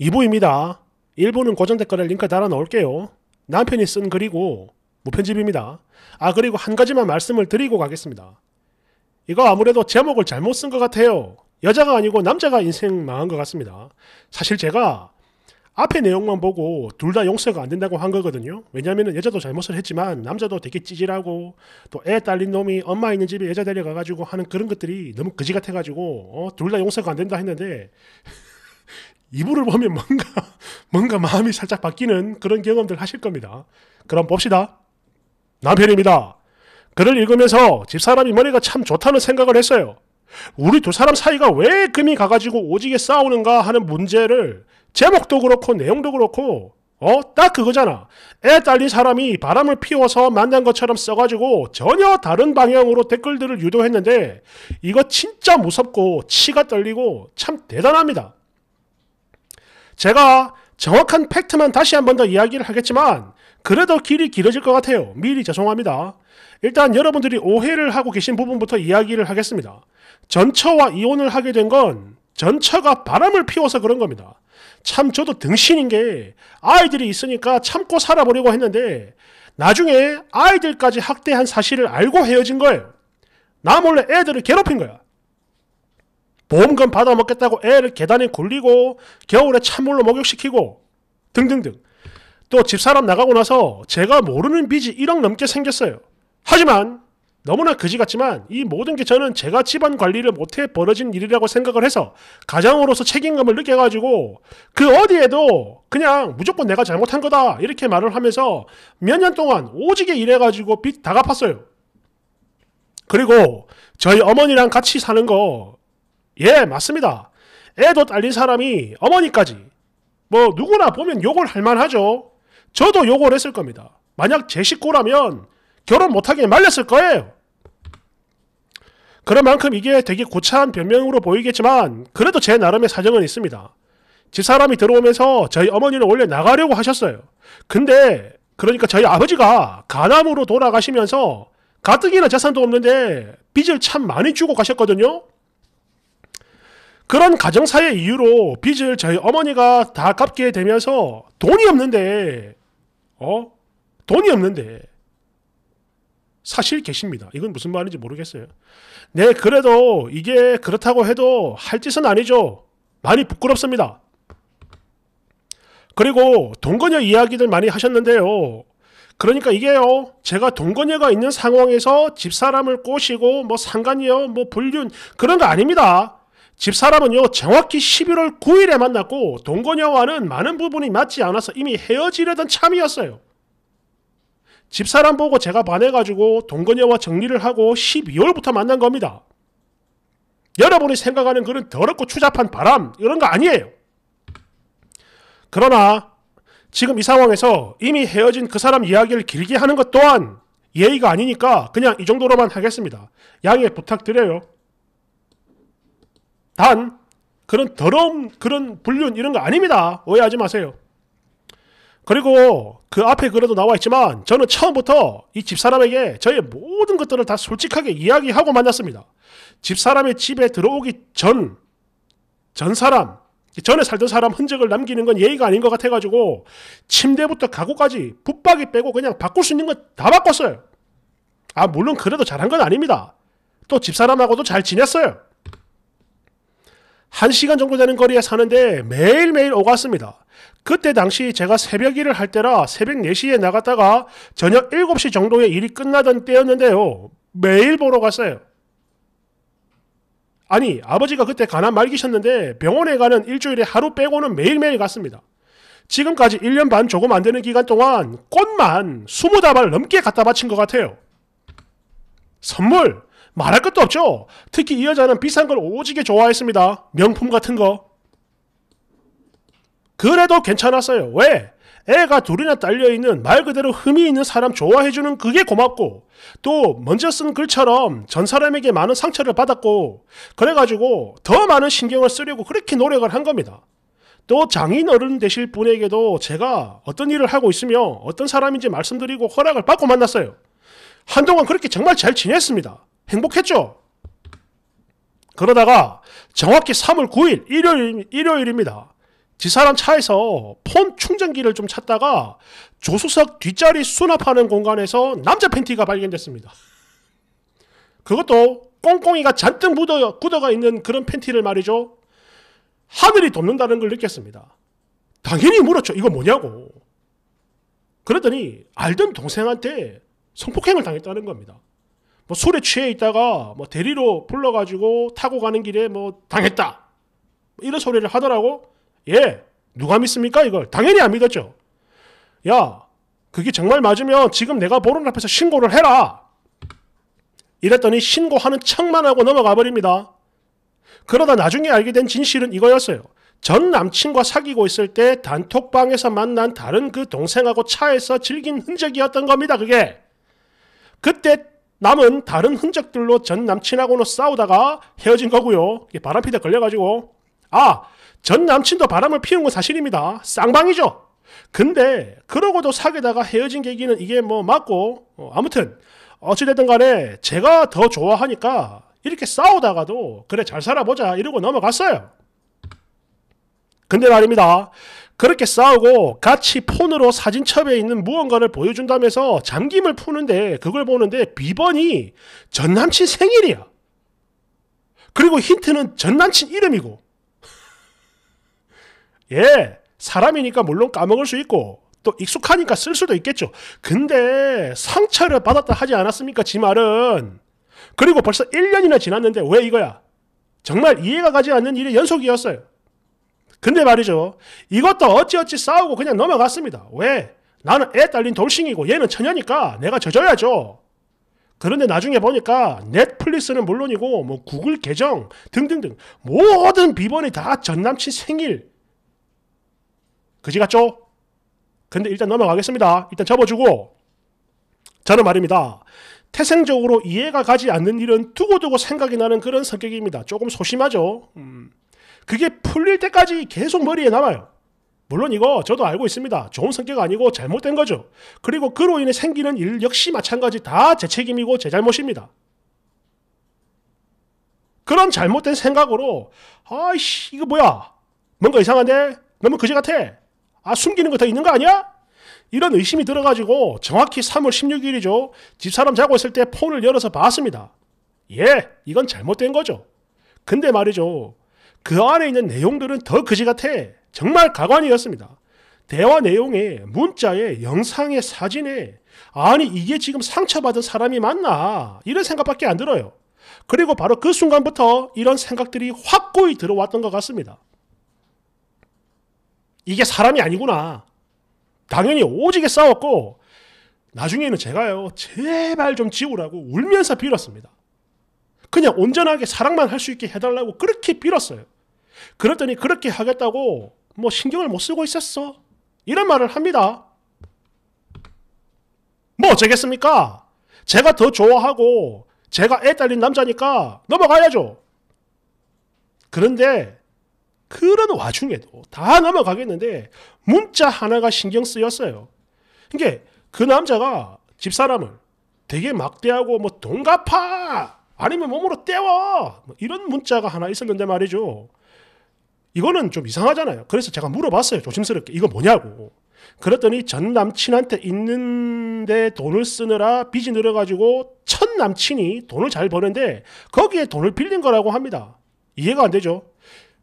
2부입니다. 1부는 고정 댓글에 링크 달아 놓을게요 남편이 쓴 글이고 무편집입니다. 아 그리고 한 가지만 말씀을 드리고 가겠습니다. 이거 아무래도 제목을 잘못 쓴 것 같아요. 여자가 아니고 남자가 인생 망한 것 같습니다. 사실 제가 앞에 내용만 보고 둘 다 용서가 안 된다고 한 거거든요. 왜냐하면 여자도 잘못을 했지만 남자도 되게 찌질하고 또 애 딸린 놈이 엄마 있는 집에 여자 데려가가지고 하는 그런 것들이 너무 거지 같아가지고 어, 둘 다 용서가 안 된다 했는데 이불을 보면 뭔가 뭔가 마음이 살짝 바뀌는 그런 경험들 하실 겁니다. 그럼 봅시다. 남편입니다. 글을 읽으면서 집사람이 머리가 참 좋다는 생각을 했어요. 우리 두 사람 사이가 왜 금이 가가지고 오지게 싸우는가 하는 문제를 제목도 그렇고 내용도 그렇고 어? 딱 그거잖아. 애 딸린 사람이 바람을 피워서 만난 것처럼 써가지고 전혀 다른 방향으로 댓글들을 유도했는데 이거 진짜 무섭고 치가 떨리고 참 대단합니다. 제가 정확한 팩트만 다시 한 번 더 이야기를 하겠지만 그래도 길이 길어질 것 같아요. 미리 죄송합니다. 일단 여러분들이 오해를 하고 계신 부분부터 이야기를 하겠습니다. 전처와 이혼을 하게 된 건 전처가 바람을 피워서 그런 겁니다. 참 저도 등신인 게 아이들이 있으니까 참고 살아보려고 했는데 나중에 아이들까지 학대한 사실을 알고 헤어진 거예요. 나 몰래 애들을 괴롭힌 거야. 보험금 받아먹겠다고 애를 계단에 굴리고 겨울에 찬물로 목욕시키고 등등등. 또 집사람 나가고 나서 제가 모르는 빚이 1억 넘게 생겼어요. 하지만 너무나 그지 같지만 이 모든 게 저는 제가 집안 관리를 못해 벌어진 일이라고 생각을 해서 가장으로서 책임감을 느껴가지고 그 어디에도 그냥 무조건 내가 잘못한 거다 이렇게 말을 하면서 몇 년 동안 오지게 일해가지고 빚 다 갚았어요. 그리고 저희 어머니랑 같이 사는 거 예, 맞습니다. 애도 딸린 사람이 어머니까지 뭐 누구나 보면 욕을 할 만하죠. 저도 욕을 했을 겁니다. 만약 제 식구라면 결혼 못하게 말렸을 거예요. 그런 만큼 이게 되게 고차한 변명으로 보이겠지만 그래도 제 나름의 사정은 있습니다. 집 사람이 들어오면서 저희 어머니는 원래 나가려고 하셨어요. 근데 그러니까 저희 아버지가 가남으로 돌아가시면서 가뜩이나 재산도 없는데 빚을 참 많이 주고 가셨거든요. 그런 가정사의 이유로 빚을 저희 어머니가 다 갚게 되면서 돈이 없는데, 어? 돈이 없는데, 사실 계십니다. 이건 무슨 말인지 모르겠어요. 네, 그래도 이게 그렇다고 해도 할 짓은 아니죠. 많이 부끄럽습니다. 그리고 동거녀 이야기들 많이 하셨는데요. 그러니까 이게요. 제가 동거녀가 있는 상황에서 집사람을 꼬시고 뭐 상관이요, 뭐 불륜 그런 거 아닙니다. 집사람은요 정확히 11월 9일에 만났고 동거녀와는 많은 부분이 맞지 않아서 이미 헤어지려던 참이었어요. 집사람 보고 제가 반해가지고 동거녀와 정리를 하고 12월부터 만난 겁니다. 여러분이 생각하는 그런 더럽고 추잡한 바람 이런 거 아니에요. 그러나 지금 이 상황에서 이미 헤어진 그 사람 이야기를 길게 하는 것 또한 예의가 아니니까 그냥 이 정도로만 하겠습니다. 양해 부탁드려요. 단 그런 더러운 그런 불륜 이런 거 아닙니다. 오해하지 마세요. 그리고 그 앞에 그래도 나와 있지만 저는 처음부터 이 집사람에게 저의 모든 것들을 다 솔직하게 이야기하고 만났습니다. 집사람의 집에 들어오기 전, 전 사람, 전에 살던 사람 흔적을 남기는 건 예의가 아닌 것 같아가지고 침대부터 가구까지 붙박이 빼고 그냥 바꿀 수 있는 건 다 바꿨어요. 아, 물론 그래도 잘한 건 아닙니다. 또 집사람하고도 잘 지냈어요. 1시간 정도 되는 거리에 사는데 매일매일 오갔습니다. 그때 당시 제가 새벽 일을 할 때라 새벽 4시에 나갔다가 저녁 7시 정도에 일이 끝나던 때였는데요. 매일 보러 갔어요. 아니, 아버지가 그때 가난 말기셨는데 병원에 가는 일주일에 하루 빼고는 매일매일 갔습니다. 지금까지 1년 반 조금 안 되는 기간 동안 꽃만 20다발 넘게 갖다 바친 것 같아요. 선물! 말할 것도 없죠. 특히 이 여자는 비싼 걸 오지게 좋아했습니다. 명품 같은 거. 그래도 괜찮았어요. 왜? 애가 둘이나 딸려있는 말 그대로 흠이 있는 사람 좋아해주는 그게 고맙고 또 먼저 쓴 글처럼 전 사람에게 많은 상처를 받았고 그래가지고 더 많은 신경을 쓰려고 그렇게 노력을 한 겁니다. 또 장인 어른 되실 분에게도 제가 어떤 일을 하고 있으며 어떤 사람인지 말씀드리고 허락을 받고 만났어요. 한동안 그렇게 정말 잘 지냈습니다. 행복했죠. 그러다가 정확히 3월 9일 일요일, 일요일입니다. 지사람 차에서 폰 충전기를 좀 찾다가 조수석 뒷자리 수납하는 공간에서 남자 팬티가 발견됐습니다. 그것도 꽁꽁이가 잔뜩 묻어, 굳어가 있는 그런 팬티를 말이죠. 하늘이 돕는다는 걸 느꼈습니다. 당연히 물었죠. 이거 뭐냐고. 그러더니 알던 동생한테 성폭행을 당했다는 겁니다. 뭐 술에 취해 있다가 뭐 대리로 불러가지고 타고 가는 길에 뭐 당했다 뭐 이런 소리를 하더라고 예 누가 믿습니까 이걸 당연히 안 믿었죠 야 그게 정말 맞으면 지금 내가 보는 앞에서 신고를 해라 이랬더니 신고하는 척만 하고 넘어가 버립니다 그러다 나중에 알게 된 진실은 이거였어요 전 남친과 사귀고 있을 때 단톡방에서 만난 다른 그 동생하고 차에서 즐긴 흔적이었던 겁니다 그게 그때 남은 다른 흔적들로 전 남친하고는 싸우다가 헤어진 거고요. 바람피다 걸려가지고. 아, 전 남친도 바람을 피운 건 사실입니다. 쌍방이죠. 근데 그러고도 사귀다가 헤어진 계기는 이게 뭐 맞고 어, 아무튼 어찌됐든 간에 제가 더 좋아하니까 이렇게 싸우다가도 그래 잘 살아보자 이러고 넘어갔어요. 근데 말입니다. 그렇게 싸우고 같이 폰으로 사진첩에 있는 무언가를 보여준다면서 잠김을 푸는데 그걸 보는데 비번이 전남친 생일이야. 그리고 힌트는 전남친 이름이고. 예, 사람이니까 물론 까먹을 수 있고 또 익숙하니까 쓸 수도 있겠죠. 근데 상처를 받았다 하지 않았습니까? 지 말은. 그리고 벌써 1년이나 지났는데 왜 이거야? 정말 이해가 가지 않는 일의 연속이었어요. 근데 말이죠. 이것도 어찌어찌 싸우고 그냥 넘어갔습니다. 왜? 나는 애 딸린 돌싱이고 얘는 처녀니까 내가 져줘야죠. 그런데 나중에 보니까 넷플릭스는 물론이고 뭐 구글 계정 등등등 모든 비번이 다 전남친 생일 그지 같죠? 근데 일단 넘어가겠습니다. 일단 접어주고 저는 말입니다. 태생적으로 이해가 가지 않는 일은 두고두고 생각이 나는 그런 성격입니다. 조금 소심하죠. 음. 그게 풀릴 때까지 계속 머리에 남아요. 물론 이거 저도 알고 있습니다. 좋은 성격 아니고 잘못된 거죠. 그리고 그로 인해 생기는 일 역시 마찬가지 다 제 책임이고 제 잘못입니다. 그런 잘못된 생각으로 아이씨 이거 뭐야 뭔가 이상한데 너무 그지 같아 아 숨기는 거 다 있는 거 아니야? 이런 의심이 들어가지고 정확히 3월 16일이죠. 집사람 자고 있을 때 폰을 열어서 봤습니다. 예, 이건 잘못된 거죠. 근데 말이죠. 그 안에 있는 내용들은 더 그지 같아. 정말 가관이었습니다. 대화 내용에 문자에 영상에 사진에 아니 이게 지금 상처받은 사람이 맞나 이런 생각밖에 안 들어요. 그리고 바로 그 순간부터 이런 생각들이 확고히 들어왔던 것 같습니다. 이게 사람이 아니구나. 당연히 오지게 싸웠고 나중에는 제가요 제발 좀 지우라고 울면서 빌었습니다. 그냥 온전하게 사랑만 할 수 있게 해달라고 그렇게 빌었어요. 그랬더니 그렇게 하겠다고 뭐 신경을 못 쓰고 있었어. 이런 말을 합니다. 뭐 어쩌겠습니까? 제가 더 좋아하고 제가 애 딸린 남자니까 넘어가야죠. 그런데 그런 와중에도 다 넘어가겠는데 문자 하나가 신경 쓰였어요. 그게그 남자가 집사람을 되게 막대하고 뭐동갑아 아니면 몸으로 때워 뭐 이런 문자가 하나 있었는데 말이죠. 이거는 좀 이상하잖아요. 그래서 제가 물어봤어요. 조심스럽게 이거 뭐냐고. 그랬더니 전 남친한테 있는데 돈을 쓰느라 빚이 늘어가지고 첫 남친이 돈을 잘 버는데 거기에 돈을 빌린 거라고 합니다. 이해가 안 되죠?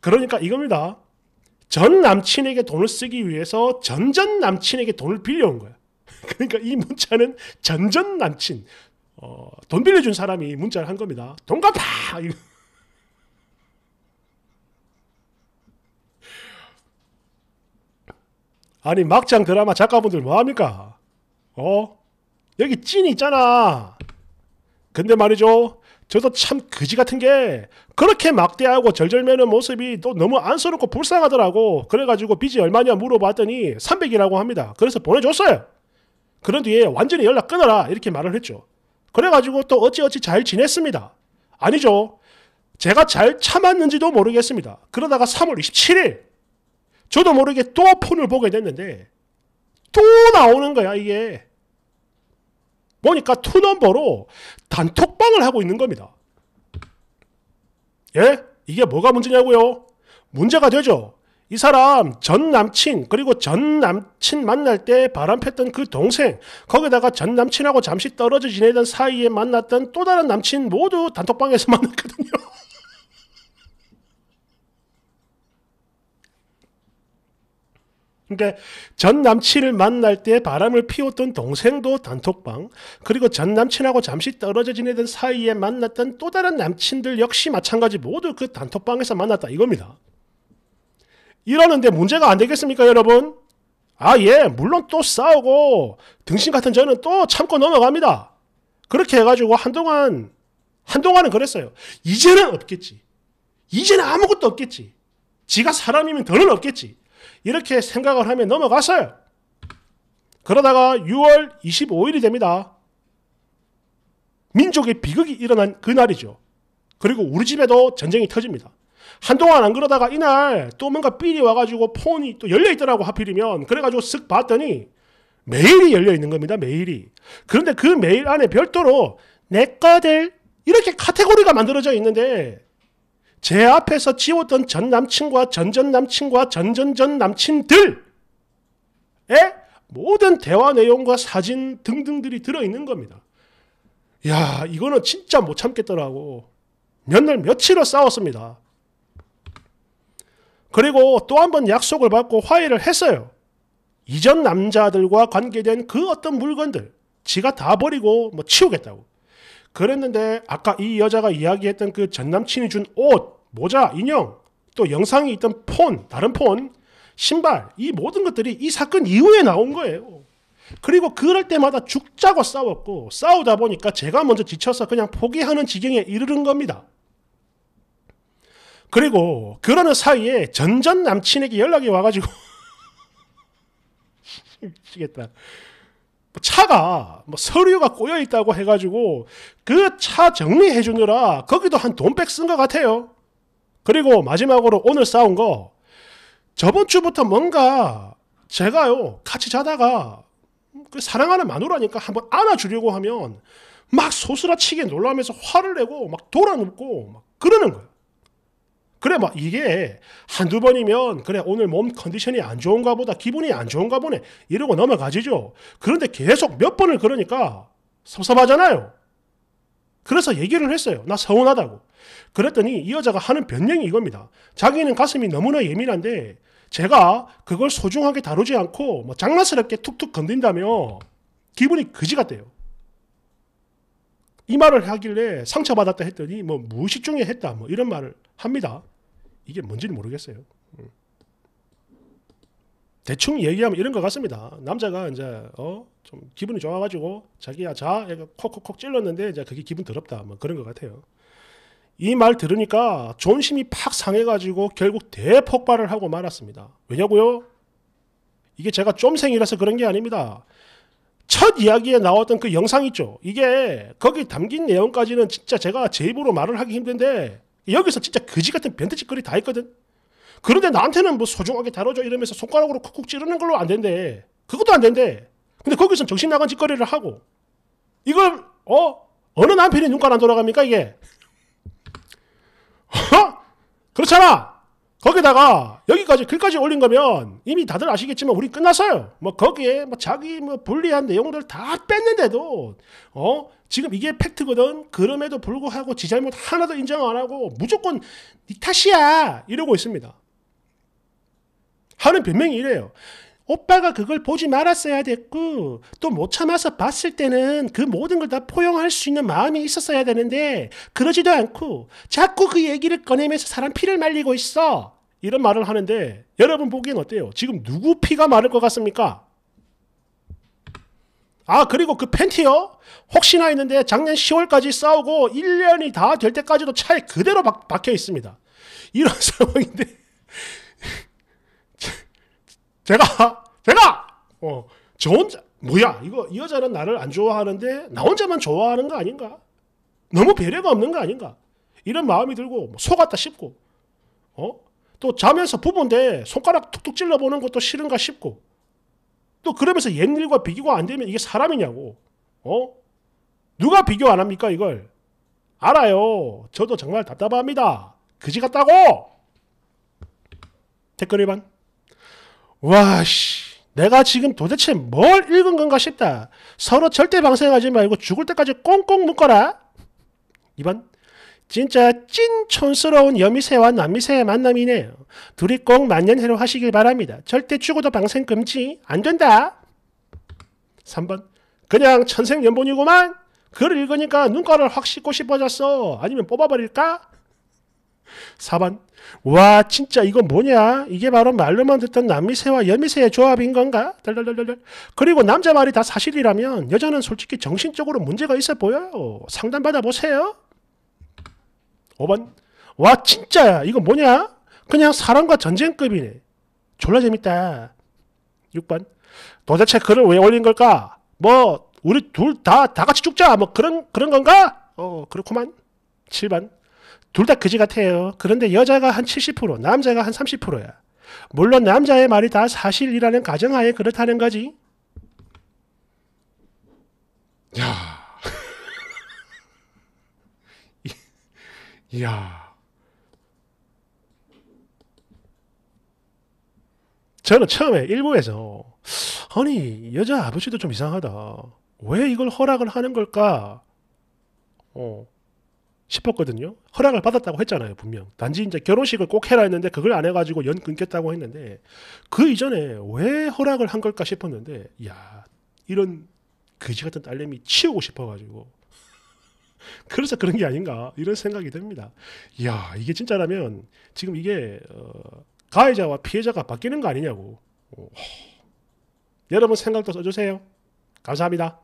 그러니까 이겁니다. 전 남친에게 돈을 쓰기 위해서 전 전 남친에게 돈을 빌려온 거예요 그러니까 이 문자는 전 전 남친, 어, 돈 빌려준 사람이 문자를 한 겁니다. 돈 갚아! 아니 막장 드라마 작가분들 뭐합니까? 어? 여기 찐 있잖아. 근데 말이죠. 저도 참 그지 같은 게 그렇게 막대하고 절절매는 모습이 또 너무 안쓰럽고 불쌍하더라고. 그래가지고 빚이 얼마냐 물어봤더니 300이라고 합니다. 그래서 보내줬어요. 그런 뒤에 완전히 연락 끊어라 이렇게 말을 했죠. 그래가지고 또 어찌어찌 잘 지냈습니다. 아니죠. 제가 잘 참았는지도 모르겠습니다. 그러다가 3월 27일 저도 모르게 또 폰을 보게 됐는데 또 나오는 거야 이게. 보니까 투넘버로 단톡방을 하고 있는 겁니다. 예? 이게 뭐가 문제냐고요? 문제가 되죠. 이 사람 전 남친 그리고 전 남친 만날 때 바람 폈던 그 동생 거기다가 전 남친하고 잠시 떨어져 지내던 사이에 만났던 또 다른 남친 모두 단톡방에서 만났거든요. 근데 그러니까 전 남친을 만날 때 바람을 피웠던 동생도 단톡방 그리고 전 남친하고 잠시 떨어져 지내던 사이에 만났던 또 다른 남친들 역시 마찬가지 모두 그 단톡방에서 만났다 이겁니다. 이러는데 문제가 안 되겠습니까, 여러분? 아, 예, 물론 또 싸우고 등신 같은 저는 또 참고 넘어갑니다. 그렇게 해가지고 한동안, 한동안은 그랬어요. 이제는 없겠지. 이제는 아무것도 없겠지. 지가 사람이면 더는 없겠지. 이렇게 생각을 하며 넘어갔어요. 그러다가 6월 25일이 됩니다. 민족의 비극이 일어난 그날이죠. 그리고 우리 집에도 전쟁이 터집니다. 한동안 안 그러다가 이날 또 뭔가 삘이 와가지고 폰이 또 열려있더라고 하필이면 그래가지고 쓱 봤더니 메일이 열려있는 겁니다 메일이 그런데 그 메일 안에 별도로 내 거들 이렇게 카테고리가 만들어져 있는데 제 앞에서 지웠던 전 남친과 전전 남친과 전전전 남친들의 모든 대화 내용과 사진 등등들이 들어있는 겁니다. 야, 이거는 진짜 못 참겠더라고. 몇 날 며칠을 싸웠습니다. 그리고 또 한 번 약속을 받고 화해를 했어요. 이전 남자들과 관계된 그 어떤 물건들 지가 다 버리고 뭐 치우겠다고. 그랬는데 아까 이 여자가 이야기했던 그 전 남친이 준 옷, 모자, 인형, 또 영상이 있던 폰, 다른 폰, 신발 이 모든 것들이 이 사건 이후에 나온 거예요. 그리고 그럴 때마다 죽자고 싸웠고 싸우다 보니까 제가 먼저 지쳐서 그냥 포기하는 지경에 이르는 겁니다. 그리고 그러는 사이에 전전 남친에게 연락이 와가지고 미치겠다. 차가 뭐 서류가 꼬여 있다고 해가지고 그 차 정리해 주느라 거기도 한 돈백 쓴 것 같아요. 그리고 마지막으로 오늘 싸운 거 저번 주부터 뭔가 제가요 같이 자다가 그 사랑하는 마누라니까 한번 안아주려고 하면 막 소스라치게 놀라면서 화를 내고 막 돌아눕고 막 그러는 거예요. 그래 뭐 이게 한두 번이면 그래 오늘 몸 컨디션이 안 좋은가 보다 기분이 안 좋은가 보네 이러고 넘어가지죠. 그런데 계속 몇 번을 그러니까 섭섭하잖아요. 그래서 얘기를 했어요. 나 서운하다고. 그랬더니 이 여자가 하는 변명이 이겁니다. 자기는 가슴이 너무나 예민한데 제가 그걸 소중하게 다루지 않고 뭐 장난스럽게 툭툭 건든다며 기분이 그지 같대요. 이 말을 하길래 상처받았다 했더니 뭐무시 중에 했다 뭐 이런 말을 합니다. 이게 뭔지는 모르겠어요. 음. 대충 얘기하면 이런 것 같습니다. 남자가 이제 어좀 기분이 좋아가지고 자기야 자 콕콕콕 찔렀는데 이제 그게 기분 더럽다 뭐 그런 것 같아요. 이 말 들으니까 존심이 팍 상해가지고 결국 대폭발을 하고 말았습니다. 왜냐고요? 이게 제가 좀생이라서 그런 게 아닙니다. 첫 이야기에 나왔던 그 영상 있죠. 이게 거기 담긴 내용까지는 진짜 제가 제 입으로 말을 하기 힘든데 여기서 진짜 거지 같은 벤트치 거리 다 있거든. 그런데 나한테는 뭐 소중하게 다뤄줘 이러면서 손가락으로 쿡쿡 찌르는 걸로 안 된대. 그것도 안 된대. 근데 거기서 정신 나간 짓거리를 하고 이걸 어 어느 남편이 눈깔 안 돌아갑니까 이게? 어? 그렇잖아. 거기다가 여기까지 글까지 올린 거면 이미 다들 아시겠지만 우리 끝났어요. 뭐 거기에 뭐 자기 뭐 불리한 내용들 다 뺐는데도 어 지금 이게 팩트거든. 그럼에도 불구하고 지 잘못 하나도 인정 안 하고 무조건 니 탓이야 이러고 있습니다. 하는 변명이 이래요. 오빠가 그걸 보지 말았어야 됐고 또 못 참아서 봤을 때는 그 모든 걸 다 포용할 수 있는 마음이 있었어야 되는데 그러지도 않고 자꾸 그 얘기를 꺼내면서 사람 피를 말리고 있어 이런 말을 하는데 여러분 보기엔 어때요? 지금 누구 피가 마를 것 같습니까? 아 그리고 그 팬티요? 혹시나 했는데 작년 10월까지 싸우고 1년이 다 될 때까지도 차에 그대로 박, 박혀 있습니다. 이런 상황인데 제가 제가 어저 혼자 뭐야 이거 이 여자는 나를 안 좋아하는데 나 혼자만 좋아하는 거 아닌가? 너무 배려가 없는 거 아닌가? 이런 마음이 들고 뭐 속았다 싶고 어? 또 자면서 부부인데 손가락 툭툭 찔러보는 것도 싫은가 싶고 또 그러면서 옛일과 비교가 안 되면 이게 사람이냐고 어? 누가 비교 안 합니까 이걸? 알아요 저도 정말 답답합니다 그지 같다고! 댓글 일반 와씨 내가 지금 도대체 뭘 읽은 건가 싶다. 서로 절대 방생하지 말고 죽을 때까지 꽁꽁 묶어라. 2번 진짜 찐촌스러운 여미새와 남미새의 만남이네요. 둘이 꼭 만년회로 하시길 바랍니다. 절대 죽어도 방생 금지 안 된다. 3번 그냥 천생연분이구만. 글을 읽으니까 눈깔을확 씻고 싶어졌어. 아니면 뽑아버릴까? 4번 와 진짜 이거 뭐냐? 이게 바로 말로만 듣던 남미새와 여미새의 조합인 건가? 덜덜덜덜 그리고 남자 말이 다 사실이라면 여자는 솔직히 정신적으로 문제가 있어 보여요. 상담받아 보세요. 5번 와 진짜야 이거 뭐냐? 그냥 사람과 전쟁급이네. 졸라 재밌다. 6번 도대체 글을 왜 올린 걸까? 뭐 우리 둘 다다 다 같이 죽자 뭐 그런 그런 건가? 어 그렇구만. 7번 둘다 그지 같아요. 그런데 여자가 한 70%, 남자가 한 30%야. 물론 남자의 말이 다 사실이라는 가정하에 그렇다는 거지. 야. 야 저는 처음에 일부에서 아니 여자 아버지도 좀 이상하다. 왜 이걸 허락을 하는 걸까? 어. 싶었거든요. 허락을 받았다고 했잖아요, 분명. 단지 이제 결혼식을 꼭 해라 했는데 그걸 안 해가지고 연 끊겠다고 했는데 그 이전에 왜 허락을 한 걸까 싶었는데 야 이런 그지 같은 딸내미 치우고 싶어가지고 그래서 그런 게 아닌가 이런 생각이 듭니다. 야 이게 진짜라면 지금 이게 어, 가해자와 피해자가 바뀌는 거 아니냐고. 어, 여러분 생각도 써주세요. 감사합니다.